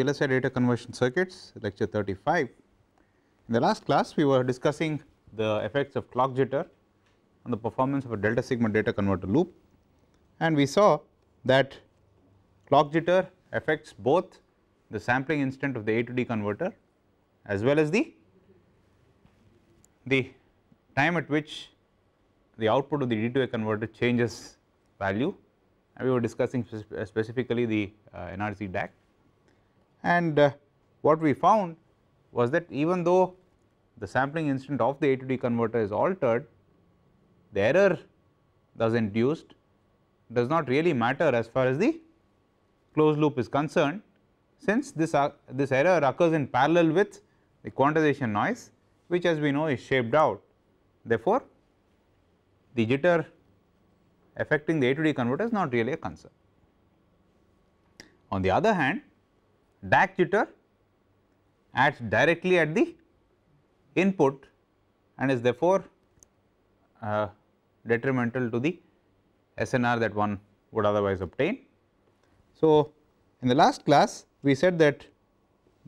VLSI data conversion circuits lecture 35. In the last class we were discussing the effects of clock jitter on the performance of a delta sigma data converter loop and we saw that clock jitter affects both the sampling instant of the A to D converter as well as the, the time at which the output of the D to A converter changes value and we were discussing specifically the uh, NRC DAC and uh, what we found was that even though the sampling instant of the A to D converter is altered, the error thus induced does not really matter as far as the closed loop is concerned, since this, uh, this error occurs in parallel with the quantization noise which as we know is shaped out. Therefore, the jitter affecting the A to D converter is not really a concern. On the other hand, back jitter acts directly at the input and is therefore uh, detrimental to the SNR that one would otherwise obtain. So, in the last class we said that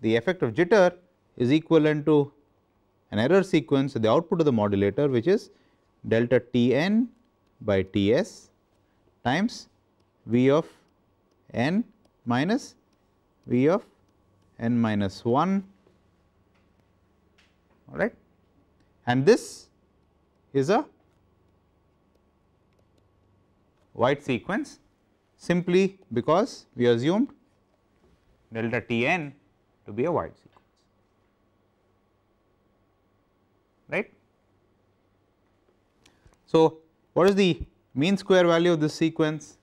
the effect of jitter is equivalent to an error sequence the output of the modulator which is delta T n by T s times V of n minus V of n minus 1 all right and this is a white sequence simply because we assumed delta T n to be a white sequence right. So, what is the mean square value of this sequence?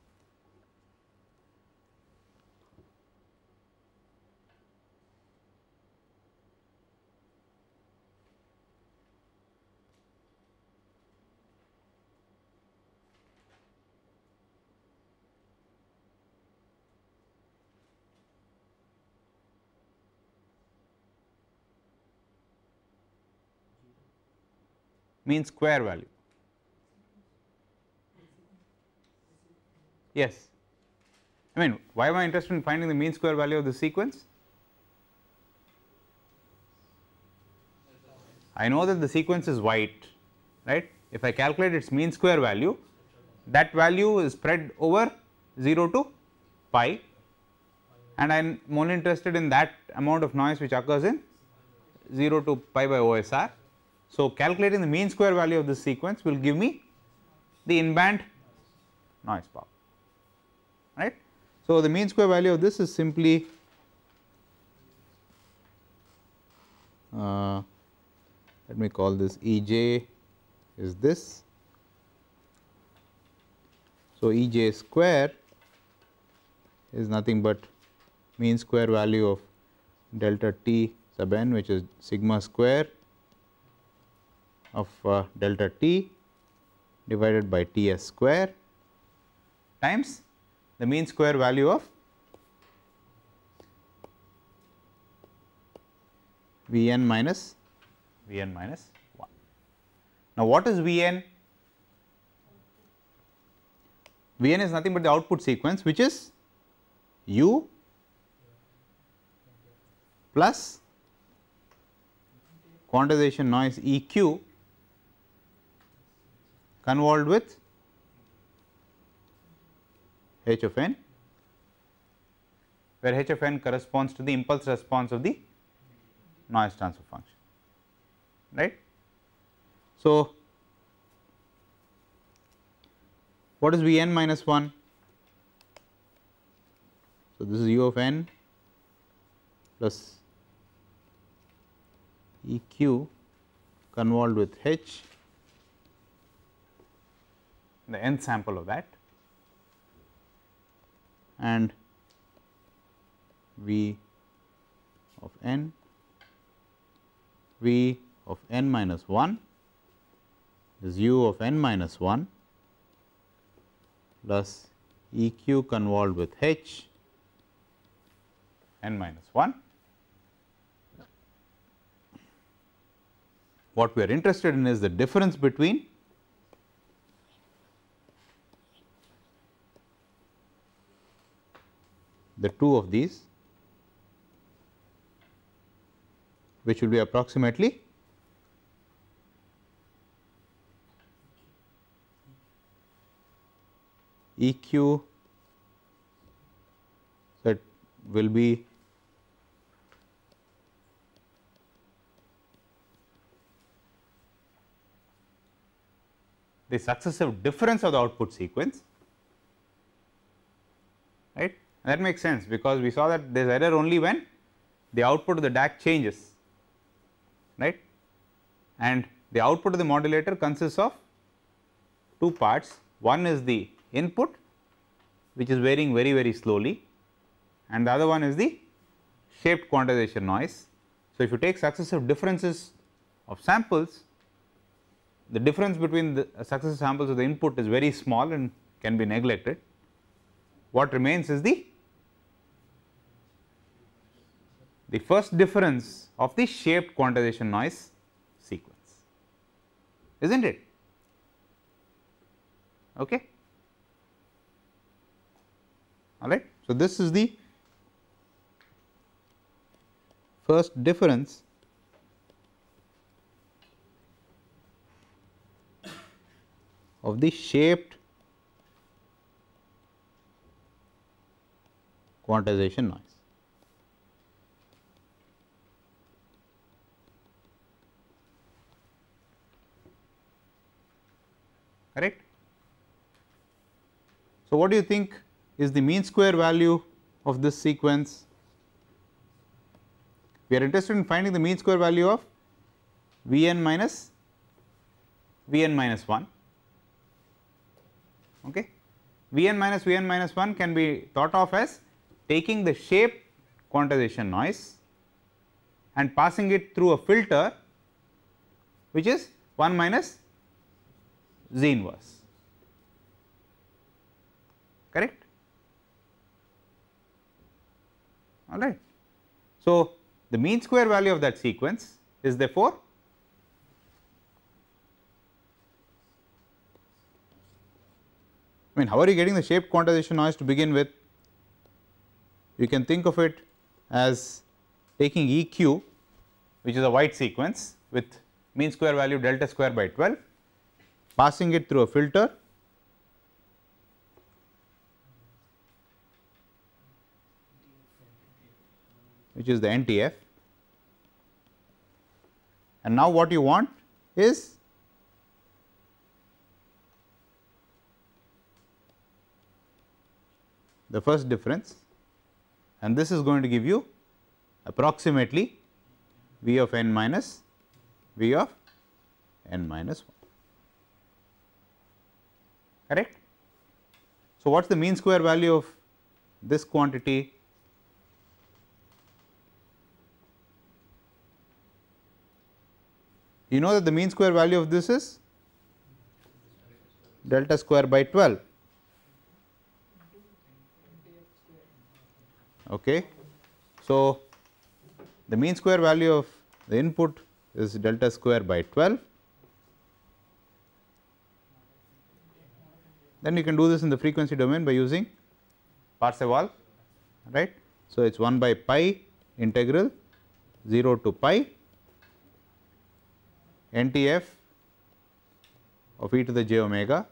mean square value. Yes. I mean, why am I interested in finding the mean square value of the sequence? I know that the sequence is white, right. If I calculate its mean square value, that value is spread over 0 to pi and I am only interested in that amount of noise which occurs in 0 to pi by OSR so, calculating the mean square value of this sequence will give me the in-band noise power, right. So, the mean square value of this is simply uh, let me call this E j is this. So, E j square is nothing but mean square value of delta t sub n which is sigma square of uh, delta t divided by T s square times the mean square value of V n minus V n minus 1. Now, what is V n? V n is nothing but the output sequence which is u plus quantization noise E q convolved with h of n, where h of n corresponds to the impulse response of the noise transfer function, right. So, what is V n minus 1? So, this is u of n plus E q convolved with h the nth sample of that and v of n, v of n minus 1 is u of n minus 1 plus E q convolved with h n minus 1. What we are interested in is the difference between the two of these which will be approximately EQ that will be the successive difference of the output sequence right that makes sense because we saw that there is error only when the output of the DAC changes right and the output of the modulator consists of two parts one is the input which is varying very very slowly and the other one is the shaped quantization noise. So, if you take successive differences of samples the difference between the successive samples of the input is very small and can be neglected what remains is the the first difference of the shaped quantization noise sequence, is not it? Okay. All right. So, this is the first difference of the shaped quantization noise. correct. So, what do you think is the mean square value of this sequence? We are interested in finding the mean square value of V n minus V n minus 1. Okay. V n minus V n minus 1 can be thought of as taking the shape quantization noise and passing it through a filter which is 1 minus z inverse correct all right so the mean square value of that sequence is therefore I mean how are you getting the shape quantization noise to begin with you can think of it as taking EQ which is a white sequence with mean square value delta square by 12 passing it through a filter which is the NTF and now what you want is the first difference and this is going to give you approximately V of n minus V of n minus 1 correct. So, what is the mean square value of this quantity you know that the mean square value of this is delta square by 12 okay so the mean square value of the input is delta square by 12 Then you can do this in the frequency domain by using Parseval, right. So, it is 1 by pi integral 0 to pi NTF of e to the j omega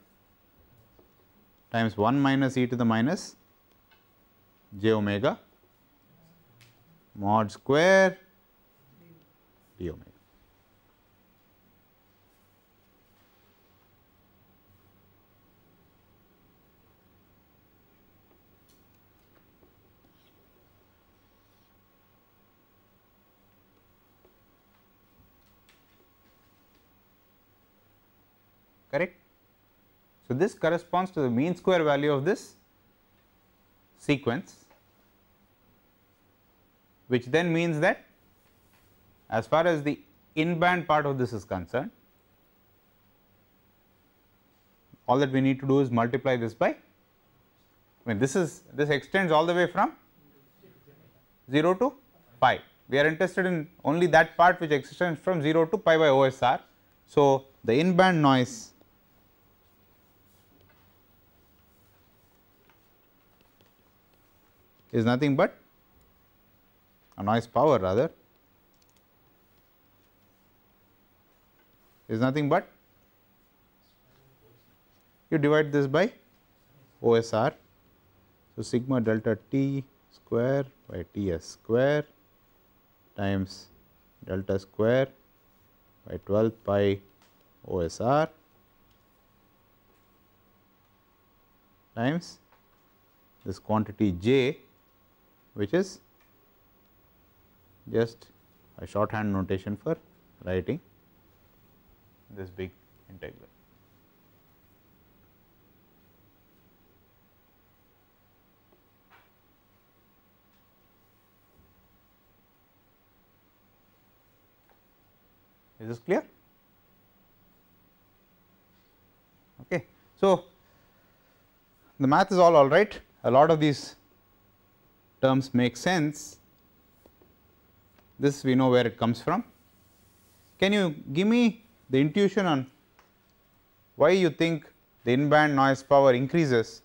times 1 minus e to the minus j omega mod square d omega. correct. So, this corresponds to the mean square value of this sequence which then means that as far as the in band part of this is concerned all that we need to do is multiply this by I mean this is this extends all the way from 0 to pi we are interested in only that part which extends from 0 to pi by OSR. So, the in band noise is nothing but a noise power rather is nothing but you divide this by OSR. So, sigma delta t square by T s square times delta square by 12 pi OSR times this quantity j which is just a shorthand notation for writing this big integral. Is this clear? Okay. So, the math is all alright, a lot of these terms make sense, this we know where it comes from. Can you give me the intuition on why you think the in-band noise power increases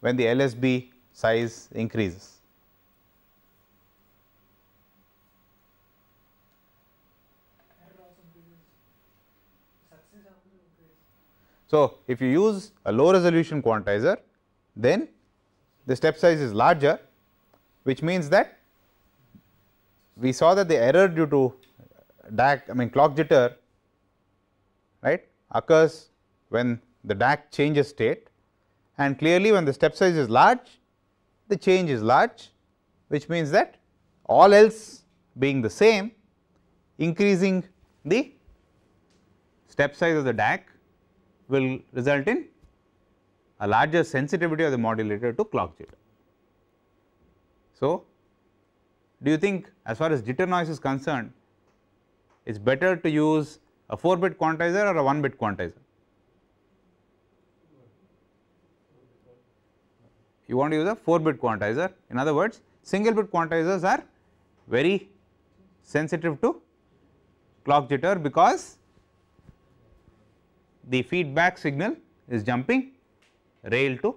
when the LSB size increases? So, if you use a low resolution quantizer, then the step size is larger which means that we saw that the error due to DAC I mean clock jitter right occurs when the DAC changes state and clearly when the step size is large the change is large which means that all else being the same increasing the step size of the DAC will result in a larger sensitivity of the modulator to clock jitter. So, do you think as far as jitter noise is concerned, it is better to use a 4 bit quantizer or a 1 bit quantizer? You want to use a 4 bit quantizer. In other words, single bit quantizers are very sensitive to clock jitter because the feedback signal is jumping rail to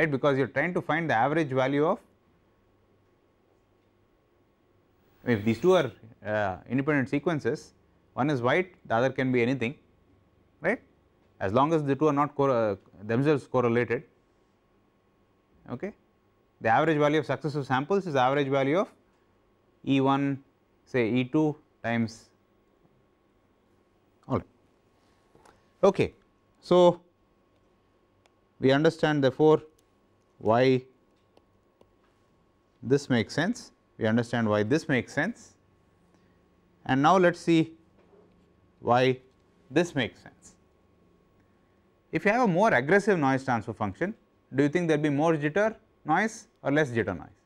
right because you are trying to find the average value of if these two are uh, independent sequences one is white the other can be anything right as long as the two are not uh, themselves correlated okay the average value of successive samples is average value of E1 say E2 times all right. Okay. So, we understand therefore, why this makes sense, we understand why this makes sense and now let us see why this makes sense. If you have a more aggressive noise transfer function, do you think there will be more jitter noise or less jitter noise?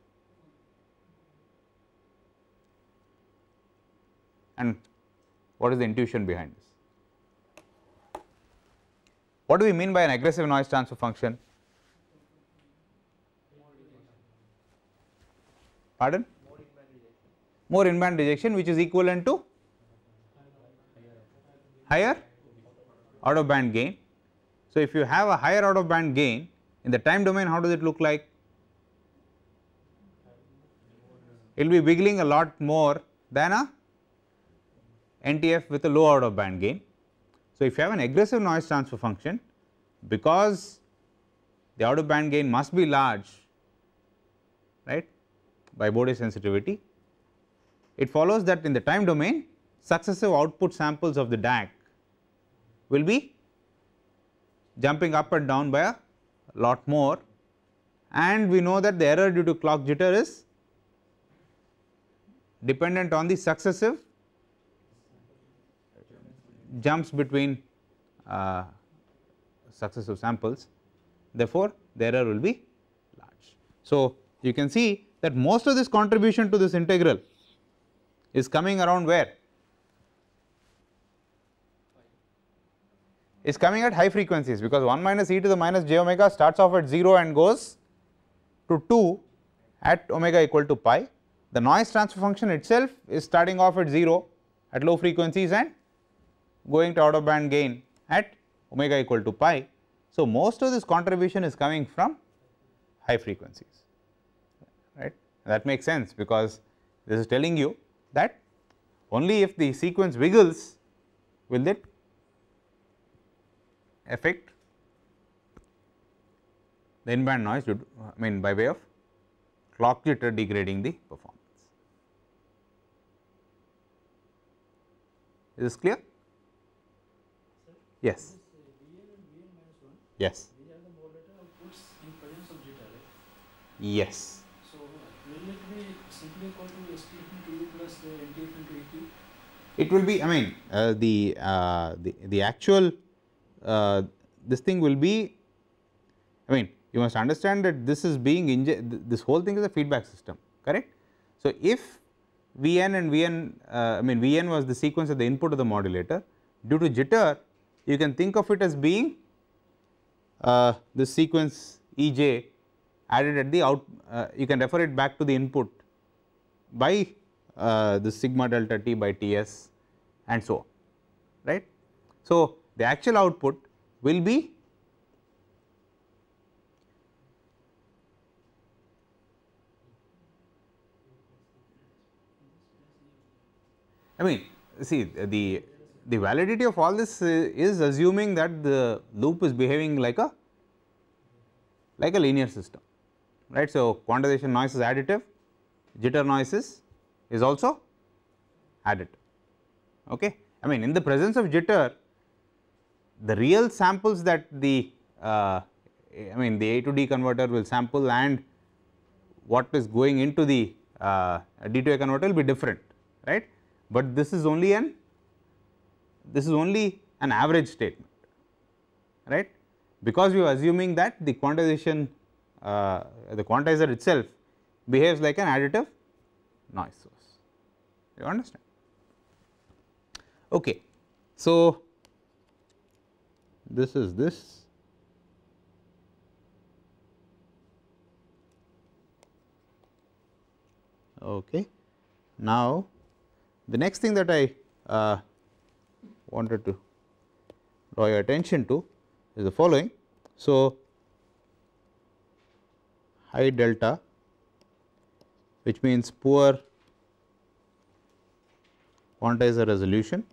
And what is the intuition behind this? What do we mean by an aggressive noise transfer function? Pardon? More inbound rejection which is equivalent to higher out of band gain. So, if you have a higher out of band gain in the time domain how does it look like? It will be wiggling a lot more than a NTF with a low out of band gain. So, if you have an aggressive noise transfer function because the out of band gain must be large right by Bode sensitivity. It follows that in the time domain successive output samples of the DAC will be jumping up and down by a lot more and we know that the error due to clock jitter is dependent on the successive jumps between uh, successive samples therefore, the error will be large. So, you can see that most of this contribution to this integral is coming around where? Is coming at high frequencies because 1 minus e to the minus j omega starts off at 0 and goes to 2 at omega equal to pi. The noise transfer function itself is starting off at 0 at low frequencies and going to out of band gain at omega equal to pi. So, most of this contribution is coming from high frequencies that makes sense because this is telling you that only if the sequence wiggles will it affect the inband noise due to, I mean by way of clock jitter degrading the performance. Is this clear? Sir, yes. Yes. Yes will it be simply equal to STP to u plus uh, NTF into It will be, I mean, uh, the, uh, the, the actual, uh, this thing will be, I mean, you must understand that this is being, this whole thing is a feedback system, correct? So, if Vn and Vn, uh, I mean, Vn was the sequence at the input of the modulator, due to jitter, you can think of it as being uh, the sequence Ej added at the out uh, you can refer it back to the input by uh, the sigma delta t by Ts and so on right. So, the actual output will be I mean see the the validity of all this uh, is assuming that the loop is behaving like a like a linear system right. So, quantization noise is additive, jitter noise is, is also additive. Okay. I mean in the presence of jitter, the real samples that the uh, I mean the A to D converter will sample and what is going into the uh, D to A converter will be different, right. But this is only an this is only an average statement, right because we are assuming that the quantization uh, the quantizer itself behaves like an additive noise source. You understand? Okay. So, this is this. Okay. Now, the next thing that I uh, wanted to draw your attention to is the following. So, high delta which means poor quantizer resolution.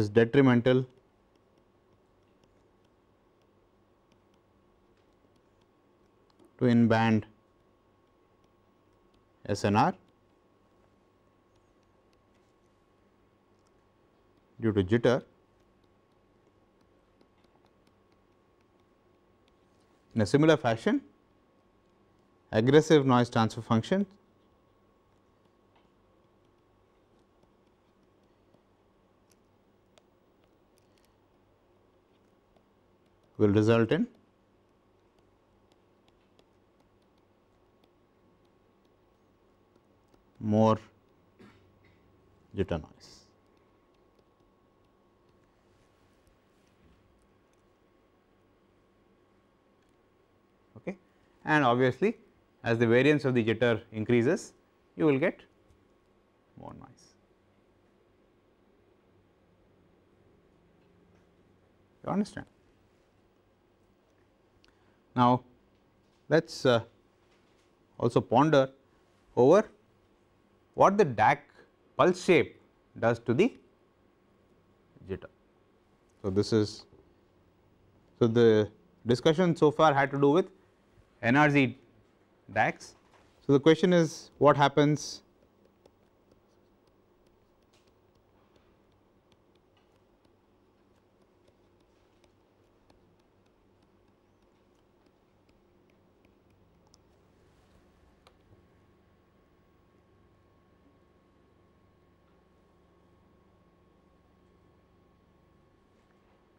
is detrimental to in band SNR due to jitter. In a similar fashion, aggressive noise transfer function will result in more jitter noise. and obviously as the variance of the jitter increases you will get more noise. You understand? Now, let us uh, also ponder over what the DAC pulse shape does to the jitter. So, this is so the discussion so far had to do with NRZ DAX. So, the question is what happens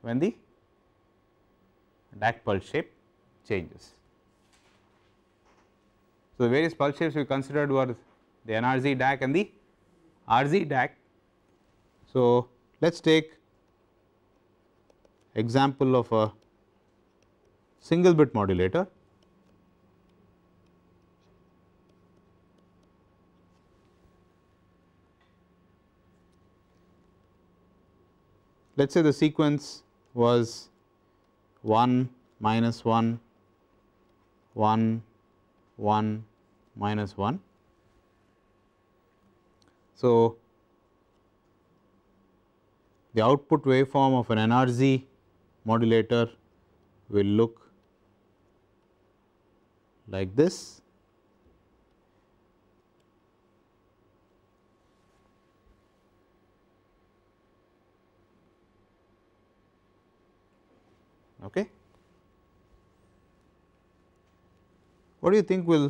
when the DAC pulse shape changes. So, the various pulse shapes we considered were the NRZ DAC and the RZ DAC. So, let us take example of a single bit modulator. Let us say the sequence was 1 minus 1 1 1 minus 1. So, the output waveform of an NRZ modulator will look like this. Okay. what do you think will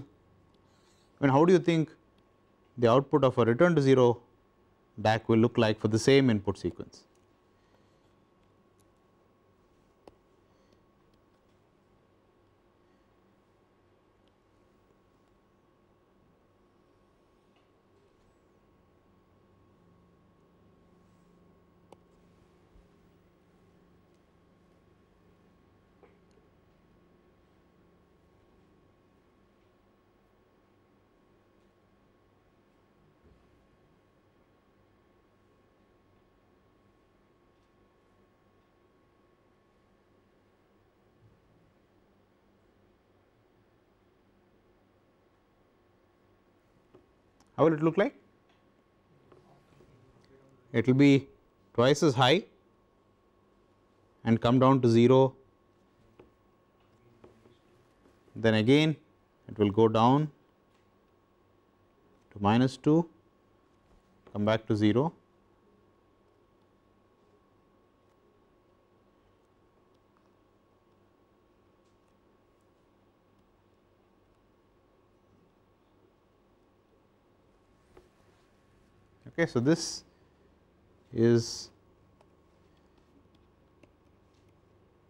and how do you think the output of a return to 0 DAC will look like for the same input sequence. how will it look like? It will be twice as high and come down to 0, then again it will go down to minus 2, come back to 0 okay. So, this is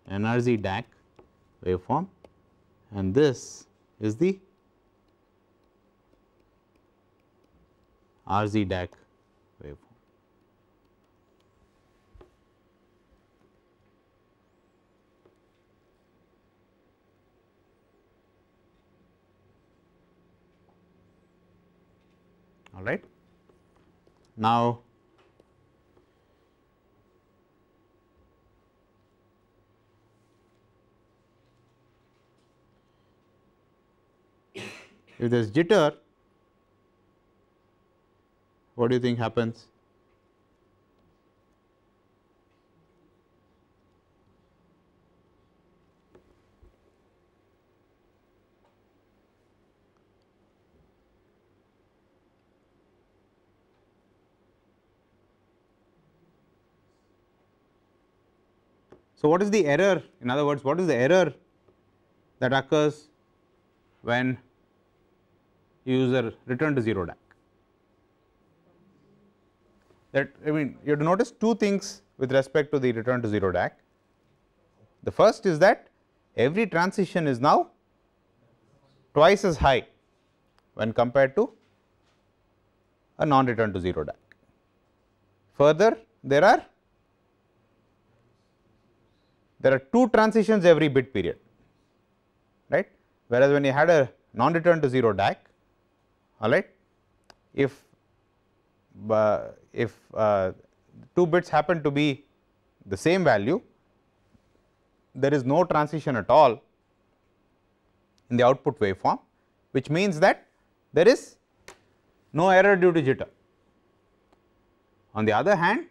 NRZ DAC waveform and this is the RZ DAC waveform. All right. Now, if there is jitter, what do you think happens? So, what is the error in other words what is the error that occurs when user return to 0 DAC that I mean you have to notice two things with respect to the return to 0 DAC. The first is that every transition is now twice as high when compared to a non return to 0 DAC. Further there are there are two transitions every bit period, right. Whereas, when you had a non-return to 0 DAC, alright, if uh, if uh, two bits happen to be the same value, there is no transition at all in the output waveform, which means that there is no error due to jitter. On the other hand,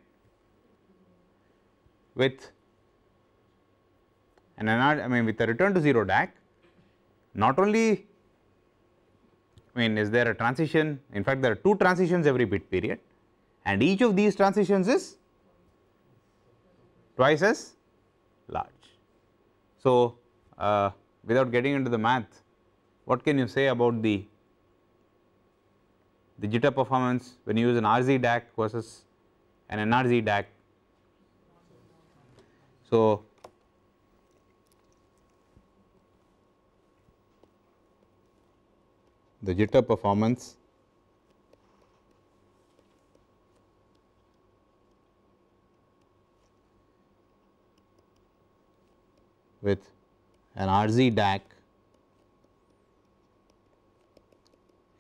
with and I mean with a return to 0 DAC not only I mean is there a transition in fact there are two transitions every bit period and each of these transitions is twice as large. So, uh, without getting into the math what can you say about the the jitter performance when you use an RZ DAC versus an NRZ DAC. So, the jitter performance with an RZ DAC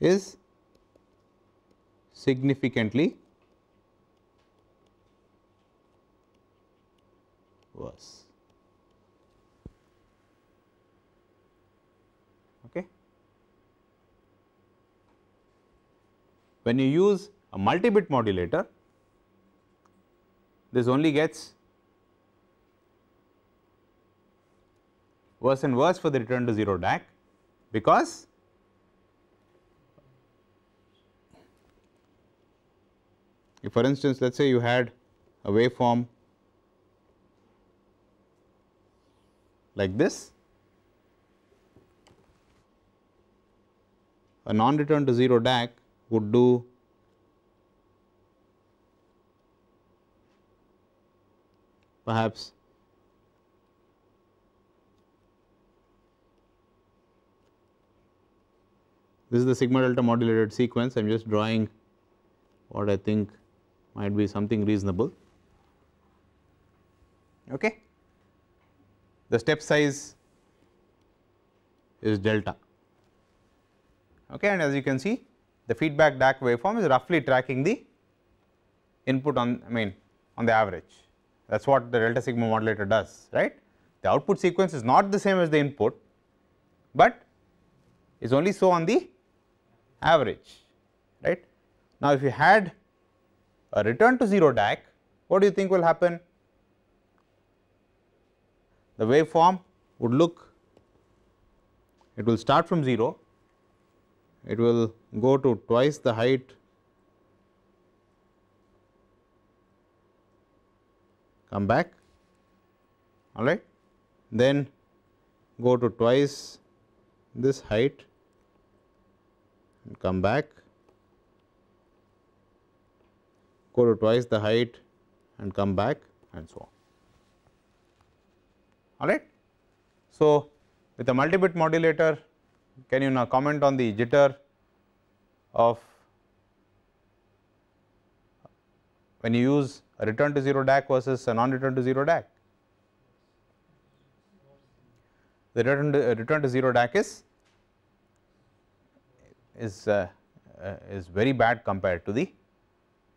is significantly worse. When you use a multi-bit modulator, this only gets worse and worse for the return to 0 DAC because if for instance let us say you had a waveform like this, a non return to 0 DAC would do perhaps this is the sigma delta modulated sequence I am just drawing what I think might be something reasonable okay the step size is delta okay and as you can see the feedback DAC waveform is roughly tracking the input on I mean on the average that is what the delta sigma modulator does right. The output sequence is not the same as the input, but is only so on the average right. Now, if you had a return to 0 DAC what do you think will happen? The waveform would look it will start from 0 it will go to twice the height come back all right then go to twice this height and come back go to twice the height and come back and so on all right so with a multi bit modulator can you now comment on the jitter of when you use a return to 0 DAC versus a non-return to 0 DAC? The return to, uh, return to 0 DAC is is uh, uh, is very bad compared to the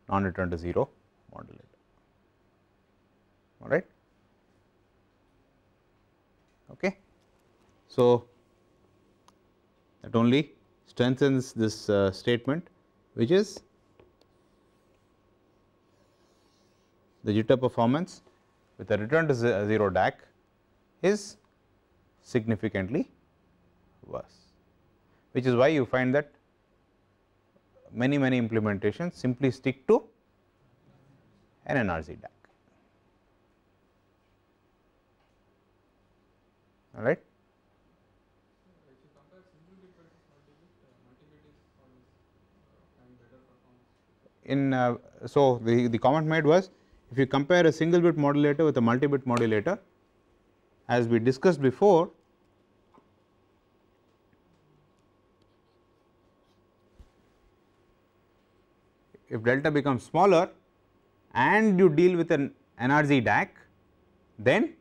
non-return to 0 modulator. All right. Okay. So, that only strengthens this uh, statement which is the jitter performance with a return to 0 DAC is significantly worse which is why you find that many many implementations simply stick to an NRZ DAC. All right. in uh, so the, the comment made was if you compare a single bit modulator with a multi bit modulator as we discussed before if delta becomes smaller and you deal with an NRZ DAC then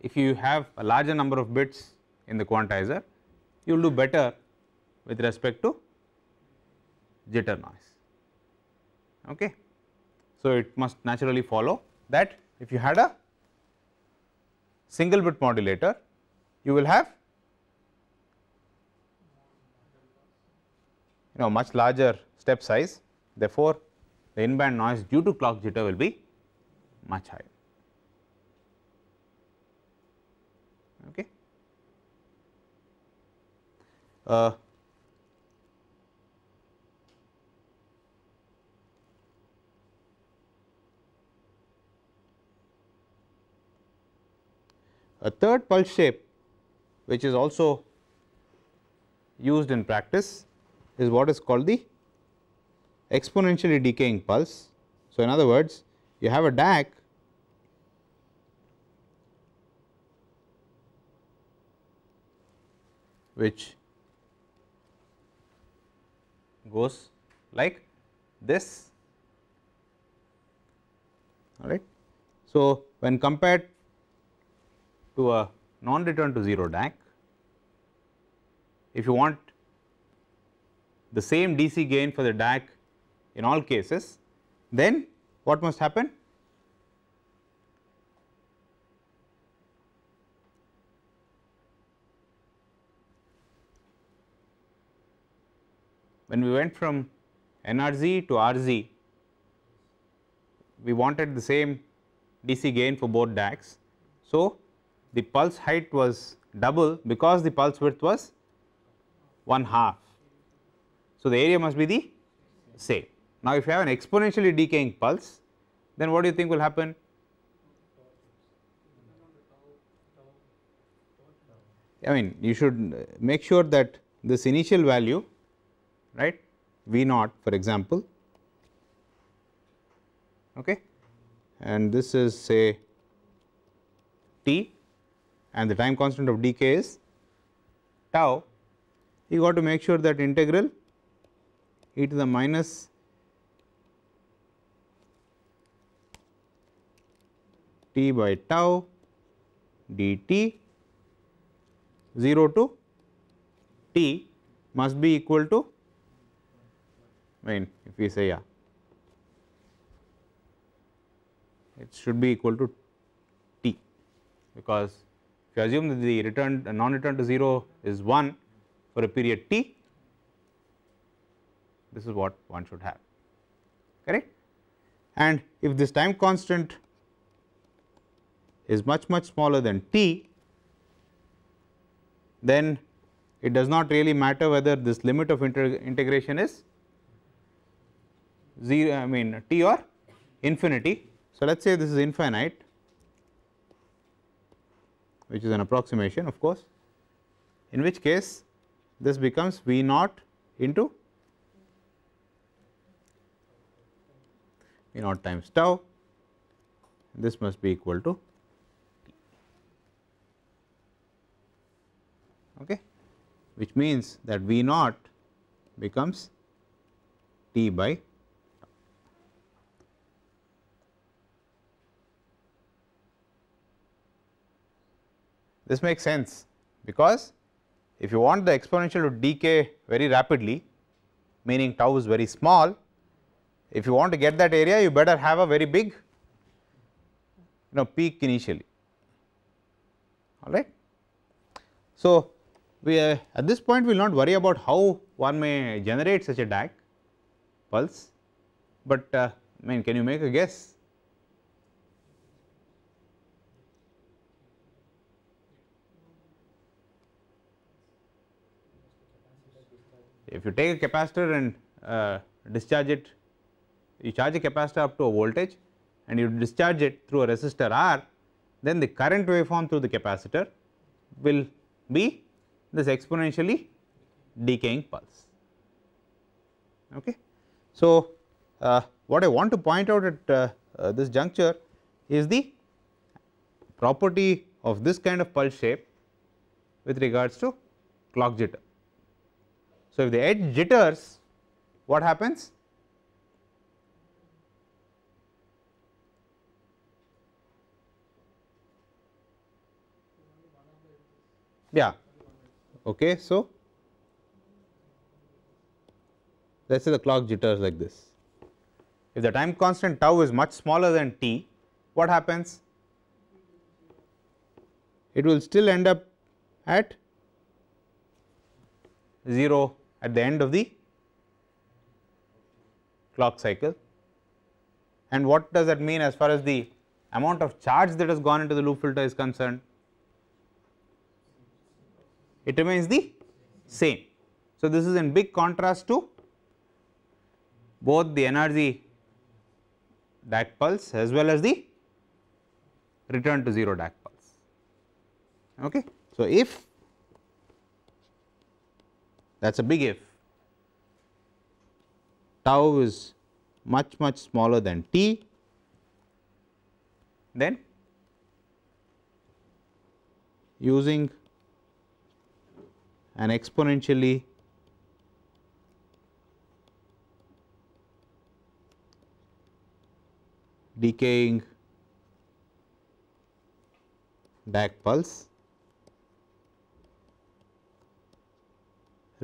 if you have a larger number of bits in the quantizer you will do better with respect to jitter noise. Okay. So, it must naturally follow that if you had a single bit modulator, you will have you know much larger step size. Therefore, the in band noise due to clock jitter will be much higher. Okay. Uh, A third pulse shape which is also used in practice is what is called the exponentially decaying pulse. So, in other words you have a DAC which goes like this all right. So, when compared to a non return to 0 DAC. If you want the same DC gain for the DAC in all cases, then what must happen? When we went from NRZ to RZ, we wanted the same DC gain for both DACs. So, the pulse height was double because the pulse width was 1 half. So, the area must be the same. Now, if you have an exponentially decaying pulse, then what do you think will happen? I mean you should make sure that this initial value right V naught for example okay and this is say t and the time constant of dk is tau, you got to make sure that integral e to the minus t by tau dt 0 to t must be equal to I mean if we say yeah it should be equal to t because you assume that the return non-return to 0 is 1 for a period t, this is what one should have, correct. And if this time constant is much much smaller than t, then it does not really matter whether this limit of integration is 0 I mean t or infinity. So, let us say this is infinite which is an approximation of course, in which case this becomes V naught into V naught times tau this must be equal to okay, which means that V naught becomes T by This makes sense because if you want the exponential to decay very rapidly, meaning tau is very small, if you want to get that area, you better have a very big you know peak initially, all right. So, we uh, at this point we will not worry about how one may generate such a DAC pulse, but uh, I mean can you make a guess if you take a capacitor and uh, discharge it, you charge a capacitor up to a voltage and you discharge it through a resistor R, then the current waveform through the capacitor will be this exponentially decaying pulse. Okay. So, uh, what I want to point out at uh, uh, this juncture is the property of this kind of pulse shape with regards to clock jitter. So, if the edge jitters what happens? Yeah, okay. So, let us say the clock jitters like this. If the time constant tau is much smaller than t, what happens? It will still end up at 0 at the end of the clock cycle. And what does that mean as far as the amount of charge that has gone into the loop filter is concerned? It remains the same. So, this is in big contrast to both the energy DAC pulse as well as the return to 0 DAC pulse. Okay. So, if that is a big F. Tau is much much smaller than t, then using an exponentially decaying back pulse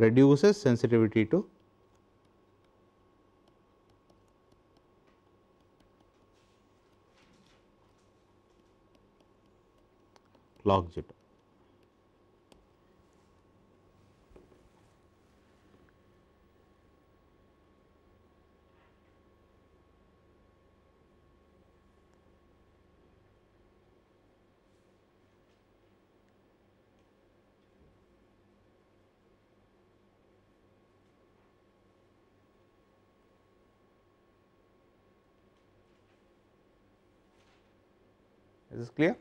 reduces sensitivity to log zeta. Is this clear?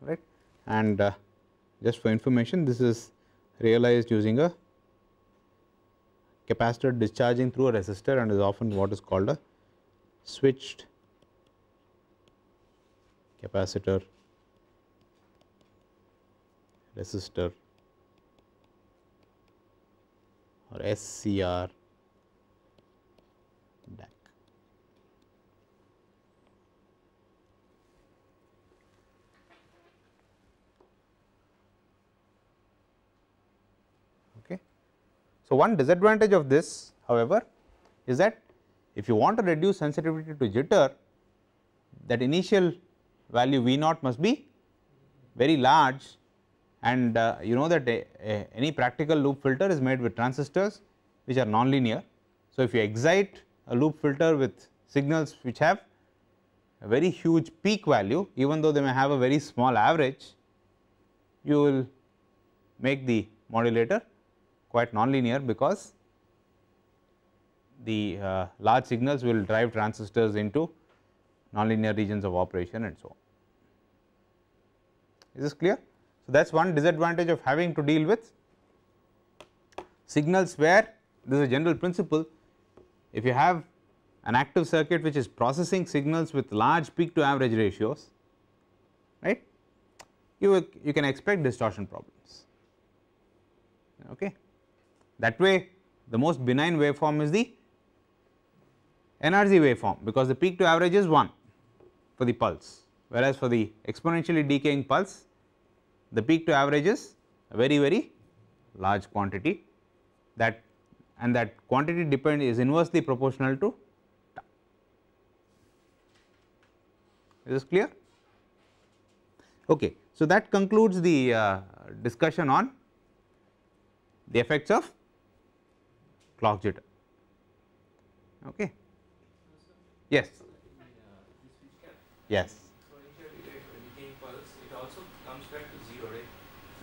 Right. And uh, just for information, this is realized using a capacitor discharging through a resistor and is often what is called a switched capacitor resistor or SCR So, one disadvantage of this however is that if you want to reduce sensitivity to jitter that initial value V naught must be very large and uh, you know that a, a, any practical loop filter is made with transistors which are nonlinear. So, if you excite a loop filter with signals which have a very huge peak value even though they may have a very small average, you will make the modulator quite nonlinear because the uh, large signals will drive transistors into nonlinear regions of operation and so on. Is this clear? So, that is one disadvantage of having to deal with signals where this is a general principle. If you have an active circuit which is processing signals with large peak to average ratios, right, you, you can expect distortion problems. Okay. That way the most benign waveform is the NRZ waveform because the peak to average is 1 for the pulse whereas for the exponentially decaying pulse the peak to average is a very very large quantity that and that quantity depend is inversely proportional to tau. Is this clear? Okay. So, that concludes the uh, discussion on the effects of clock jitter. Okay. Yes. Yes.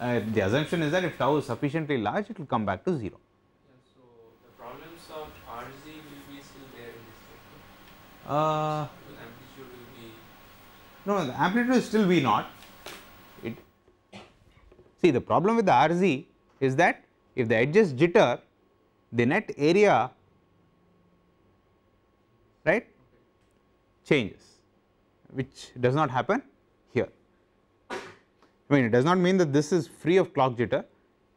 Uh, the assumption is that if tau is sufficiently large, it will come back to 0. so, the problems of RZ will be still there in this amplitude will be. No, the amplitude is still V naught. It See, the problem with the RZ is that if the edges jitter, the net area right changes which does not happen here. I mean it does not mean that this is free of clock jitter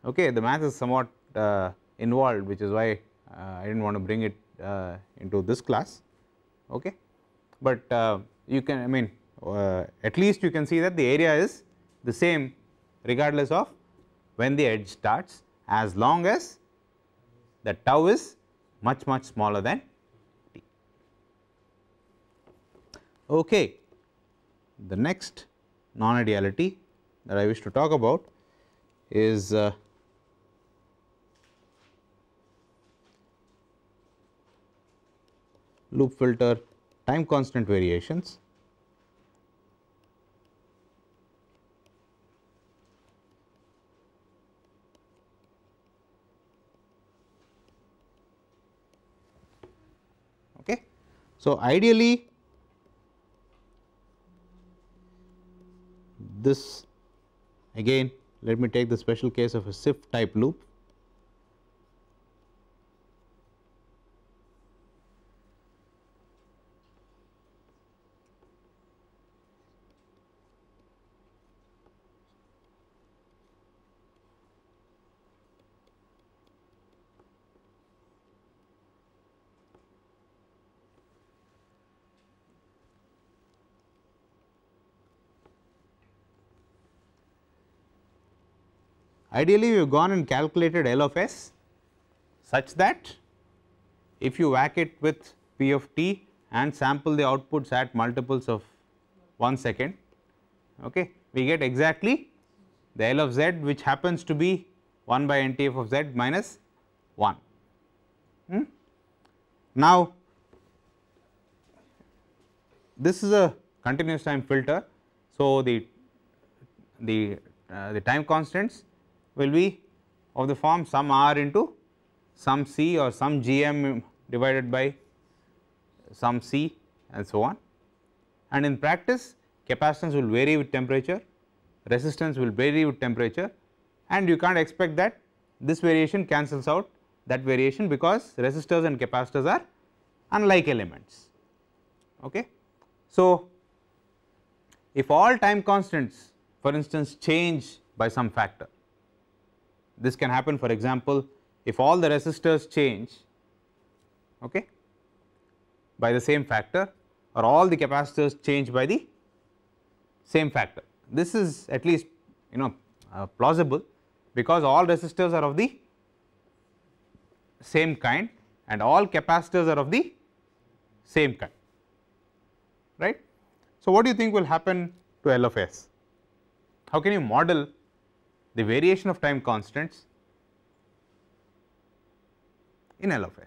okay the math is somewhat uh, involved which is why uh, I did not want to bring it uh, into this class okay but uh, you can I mean uh, at least you can see that the area is the same regardless of when the edge starts as long as that tau is much much smaller than t. Okay. The next non-ideality that I wish to talk about is uh, loop filter time constant variations So, ideally this again let me take the special case of a SIF type loop Ideally, you have gone and calculated L of s such that if you whack it with P of t and sample the outputs at multiples of 1 second, okay, we get exactly the L of z which happens to be 1 by NTF of z minus 1. Hmm? Now, this is a continuous time filter. So, the, the, uh, the time constants will be of the form sum r into sum c or sum gm divided by sum c and so on. And in practice capacitance will vary with temperature, resistance will vary with temperature and you can't expect that this variation cancels out that variation because resistors and capacitors are unlike elements. Okay. So, if all time constants for instance change by some factor this can happen for example, if all the resistors change okay, by the same factor or all the capacitors change by the same factor. This is at least you know uh, plausible because all resistors are of the same kind and all capacitors are of the same kind right. So, what do you think will happen to L of S? How can you model the variation of time constants in L of S.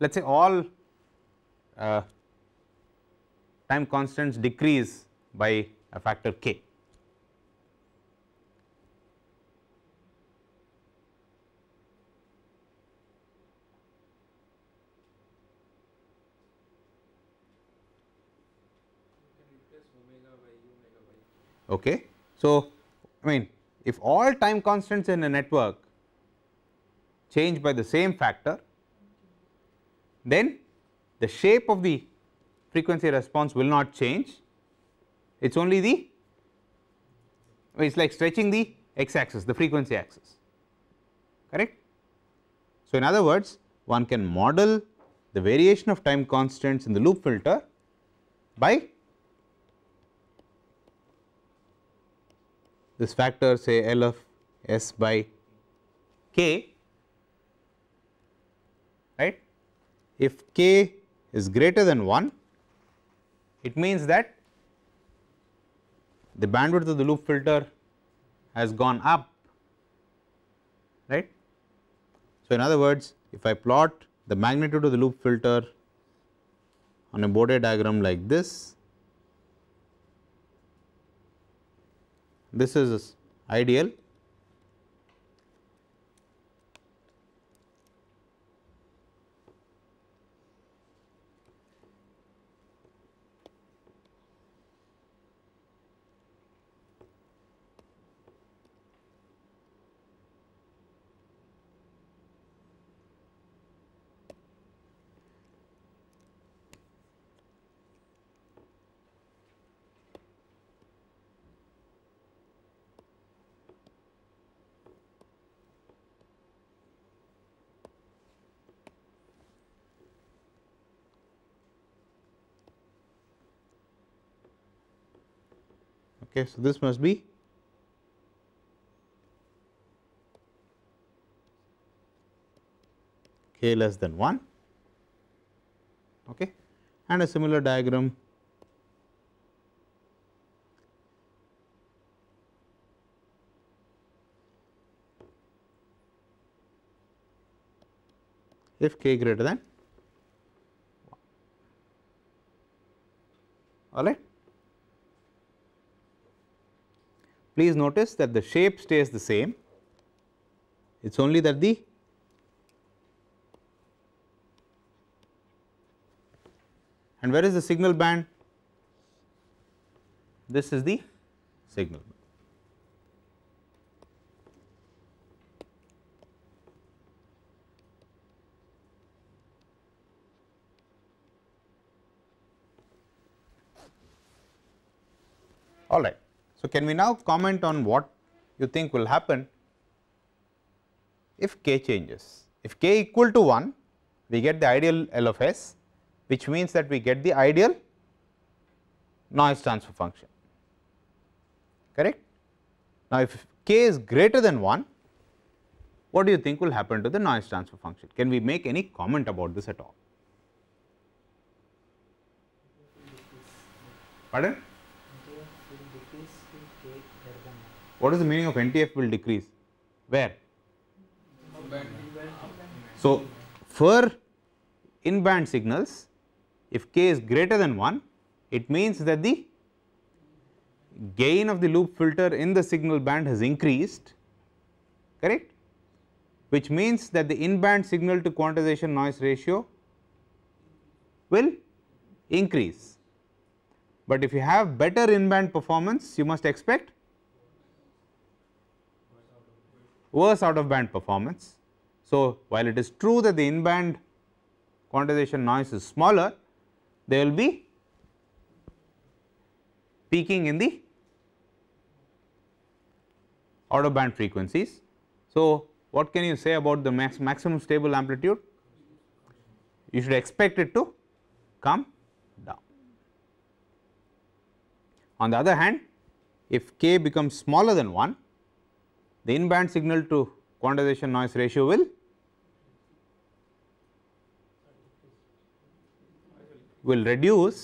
Let us say all uh, time constants decrease by a factor k. Okay. So, I mean if all time constants in a network change by the same factor, then the shape of the frequency response will not change, it is only the it is like stretching the x axis, the frequency axis, correct. So, in other words, one can model the variation of time constants in the loop filter by this factor say L of S by K, right. If K is greater than 1, it means that the bandwidth of the loop filter has gone up, right. So, in other words, if I plot the magnitude of the loop filter on a Bode diagram like this, this is ideal Okay, so this must be k less than 1 okay. and a similar diagram if k greater than 1 all right. Please notice that the shape stays the same, it is only that the and where is the signal band? This is the signal band. All right. So, can we now comment on what you think will happen if k changes? If k equal to 1, we get the ideal L of S, which means that we get the ideal noise transfer function, correct. Now, if k is greater than 1, what do you think will happen to the noise transfer function? Can we make any comment about this at all? Pardon? What is the meaning of NTF will decrease? Where? So, for in band signals, if k is greater than 1, it means that the gain of the loop filter in the signal band has increased, correct? Which means that the in band signal to quantization noise ratio will increase. But if you have better in band performance, you must expect worse out of band performance. So, while it is true that the in band quantization noise is smaller, there will be peaking in the out of band frequencies. So, what can you say about the max maximum stable amplitude? You should expect it to come down. On the other hand, if k becomes smaller than 1, the in band signal to quantization noise ratio will will reduce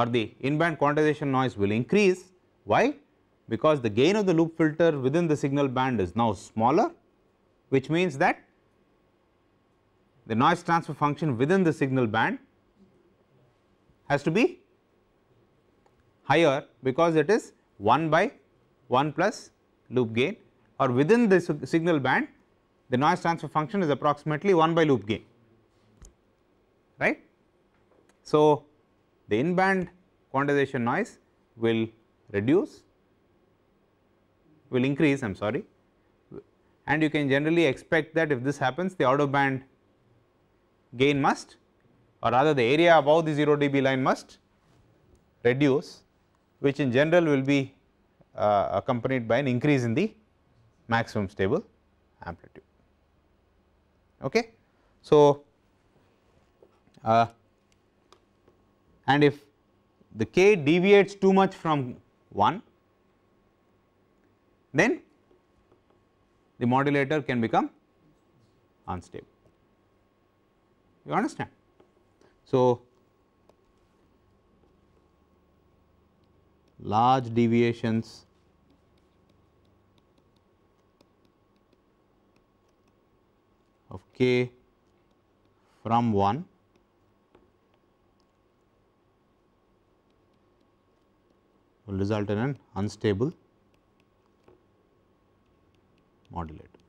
or the in band quantization noise will increase. Why? Because the gain of the loop filter within the signal band is now smaller which means that the noise transfer function within the signal band has to be higher because it is 1 by 1 plus loop gain or within the signal band the noise transfer function is approximately 1 by loop gain right. So, the in band quantization noise will reduce will increase I am sorry and you can generally expect that if this happens the out of band gain must or rather the area above the 0 dB line must reduce which in general will be uh, accompanied by an increase in the maximum stable amplitude. Okay. So, uh, and if the k deviates too much from 1, then the modulator can become unstable. You understand? So, large deviations k from 1 will result in an unstable modulator.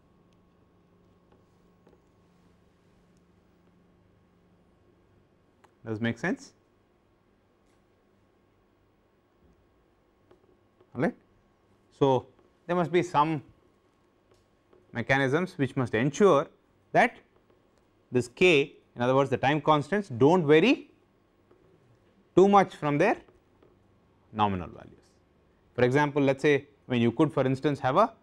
Does make sense? So, there must be some mechanisms which must ensure that this k in other words the time constants do not vary too much from their nominal values. For example, let us say when you could for instance have a,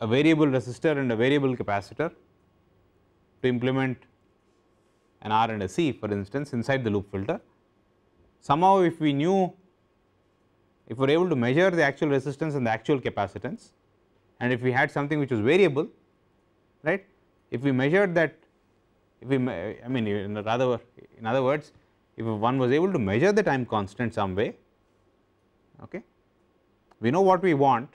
a variable resistor and a variable capacitor to implement an R and a C for instance inside the loop filter. Somehow if we knew if we are able to measure the actual resistance and the actual capacitance and if we had something which was variable right if we measure that if we I mean in rather in other words if one was able to measure the time constant some way okay we know what we want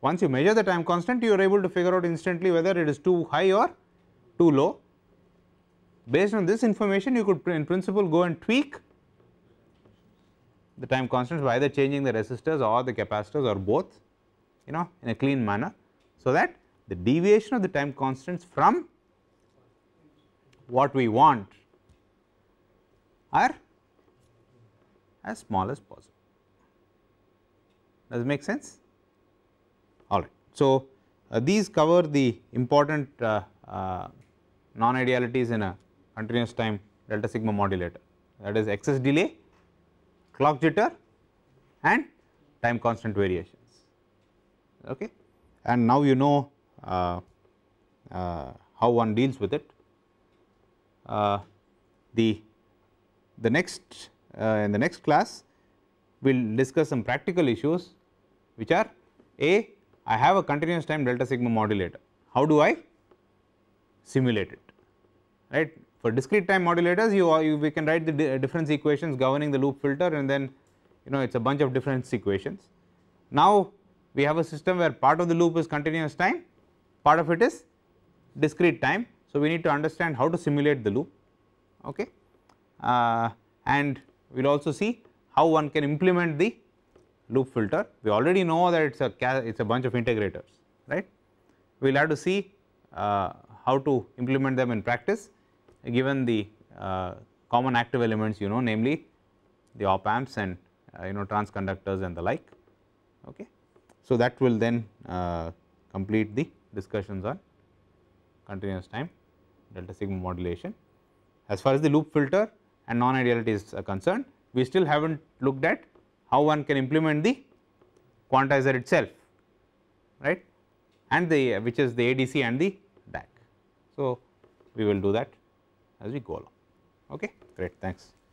once you measure the time constant you are able to figure out instantly whether it is too high or too low based on this information you could in principle go and tweak the time constants by either changing the resistors or the capacitors or both you know in a clean manner so that the deviation of the time constants from what we want are as small as possible. Does it make sense? All right. So, uh, these cover the important uh, uh, non idealities in a continuous time delta sigma modulator that is excess delay, clock jitter and time constant variations. Okay. And now you know uh, uh, how one deals with it. Uh, the, the next in the next class we will discuss some practical issues which are a I have a continuous time delta sigma modulator how do I simulate it right. For discrete time modulators you, you we can write the di difference equations governing the loop filter and then you know it is a bunch of difference equations. Now, we have a system where part of the loop is continuous time part of it is discrete time. So, we need to understand how to simulate the loop okay. Uh, and we will also see how one can implement the loop filter. We already know that it is a it is a bunch of integrators right. We will have to see uh, how to implement them in practice given the uh, common active elements you know namely the op amps and uh, you know transconductors and the like. Okay. So, that will then uh, complete the discussions on continuous time delta sigma modulation. As far as the loop filter and non-idealities are concerned, we still have not looked at how one can implement the quantizer itself, right and the which is the ADC and the DAC. So, we will do that as we go along. Okay, great, thanks.